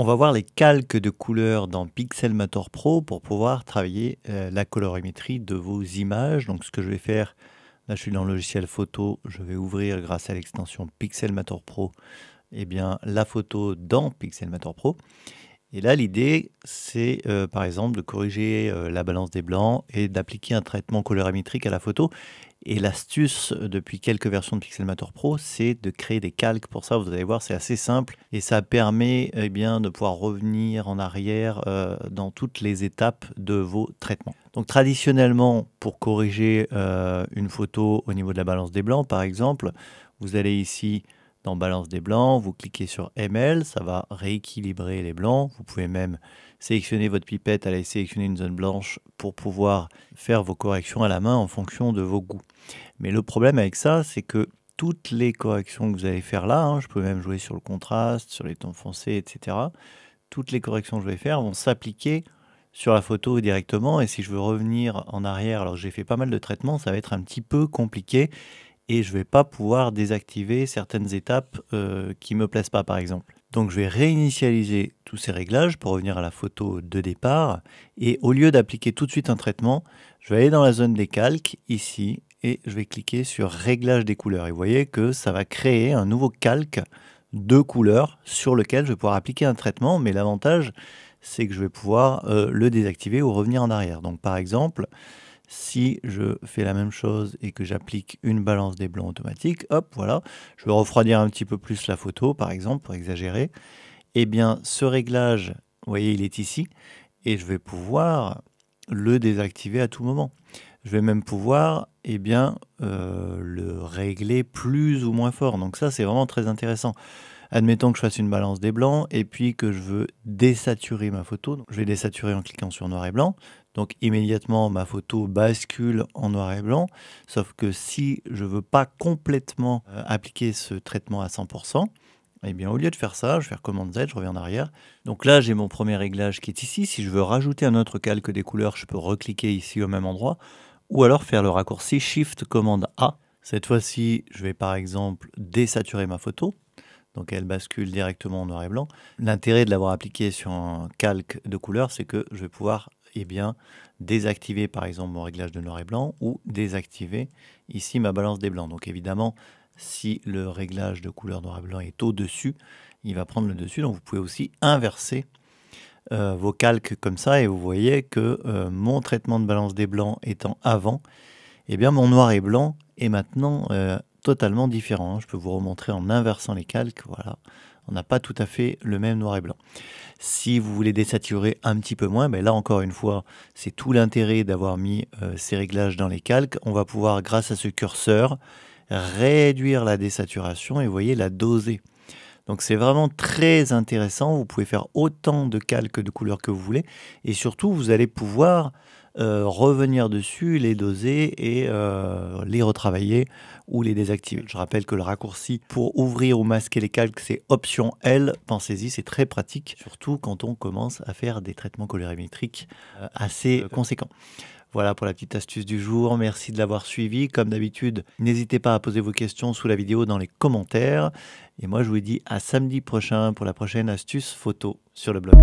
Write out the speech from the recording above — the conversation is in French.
On va voir les calques de couleurs dans Pixelmator Pro pour pouvoir travailler euh, la colorimétrie de vos images. Donc ce que je vais faire, là je suis dans le logiciel photo, je vais ouvrir grâce à l'extension Pixelmator Pro eh bien, la photo dans Pixelmator Pro. Et là l'idée c'est euh, par exemple de corriger euh, la balance des blancs et d'appliquer un traitement colorimétrique à la photo et l'astuce euh, depuis quelques versions de Pixelmator Pro, c'est de créer des calques. Pour ça, vous allez voir, c'est assez simple et ça permet eh bien, de pouvoir revenir en arrière euh, dans toutes les étapes de vos traitements. Donc traditionnellement, pour corriger euh, une photo au niveau de la balance des blancs, par exemple, vous allez ici dans Balance des blancs, vous cliquez sur ML, ça va rééquilibrer les blancs. Vous pouvez même sélectionner votre pipette, aller sélectionner une zone blanche pour pouvoir faire vos corrections à la main en fonction de vos goûts. Mais le problème avec ça, c'est que toutes les corrections que vous allez faire là, hein, je peux même jouer sur le contraste, sur les tons foncés, etc. Toutes les corrections que je vais faire vont s'appliquer sur la photo directement et si je veux revenir en arrière alors j'ai fait pas mal de traitements ça va être un petit peu compliqué et je ne vais pas pouvoir désactiver certaines étapes euh, qui ne me plaisent pas, par exemple. Donc je vais réinitialiser tous ces réglages pour revenir à la photo de départ. Et au lieu d'appliquer tout de suite un traitement, je vais aller dans la zone des calques, ici, et je vais cliquer sur réglage des couleurs. Et vous voyez que ça va créer un nouveau calque de couleurs sur lequel je vais pouvoir appliquer un traitement. Mais l'avantage, c'est que je vais pouvoir euh, le désactiver ou revenir en arrière. Donc par exemple, si je fais la même chose et que j'applique une balance des blancs automatique, hop, voilà, je vais refroidir un petit peu plus la photo, par exemple, pour exagérer. Eh bien, ce réglage, vous voyez, il est ici, et je vais pouvoir le désactiver à tout moment. Je vais même pouvoir eh bien, euh, le régler plus ou moins fort. Donc ça, c'est vraiment très intéressant. Admettons que je fasse une balance des blancs et puis que je veux désaturer ma photo. Donc, je vais désaturer en cliquant sur noir et blanc. Donc immédiatement, ma photo bascule en noir et blanc. Sauf que si je veux pas complètement euh, appliquer ce traitement à 100%, eh bien, au lieu de faire ça, je vais faire commande Z, je reviens en arrière. Donc là, j'ai mon premier réglage qui est ici. Si je veux rajouter un autre calque des couleurs, je peux recliquer ici au même endroit. Ou alors faire le raccourci Shift commande A. Cette fois-ci, je vais par exemple désaturer ma photo donc elle bascule directement en noir et blanc. L'intérêt de l'avoir appliqué sur un calque de couleur, c'est que je vais pouvoir eh bien, désactiver par exemple mon réglage de noir et blanc ou désactiver ici ma balance des blancs. Donc évidemment, si le réglage de couleur noir et blanc est au-dessus, il va prendre le dessus. Donc vous pouvez aussi inverser euh, vos calques comme ça et vous voyez que euh, mon traitement de balance des blancs étant avant, eh bien mon noir et blanc est maintenant euh, totalement différent. Hein. Je peux vous remontrer en inversant les calques, voilà. On n'a pas tout à fait le même noir et blanc. Si vous voulez désaturer un petit peu moins, ben là encore une fois, c'est tout l'intérêt d'avoir mis euh, ces réglages dans les calques. On va pouvoir, grâce à ce curseur, réduire la désaturation et vous voyez la doser. Donc c'est vraiment très intéressant, vous pouvez faire autant de calques de couleurs que vous voulez et surtout vous allez pouvoir euh, revenir dessus, les doser et euh, les retravailler ou les désactiver. Je rappelle que le raccourci pour ouvrir ou masquer les calques, c'est option L. Pensez-y, c'est très pratique, surtout quand on commence à faire des traitements colorimétriques euh, assez conséquents. Voilà pour la petite astuce du jour. Merci de l'avoir suivi. Comme d'habitude, n'hésitez pas à poser vos questions sous la vidéo dans les commentaires. Et moi, je vous dis à samedi prochain pour la prochaine astuce photo sur le blog.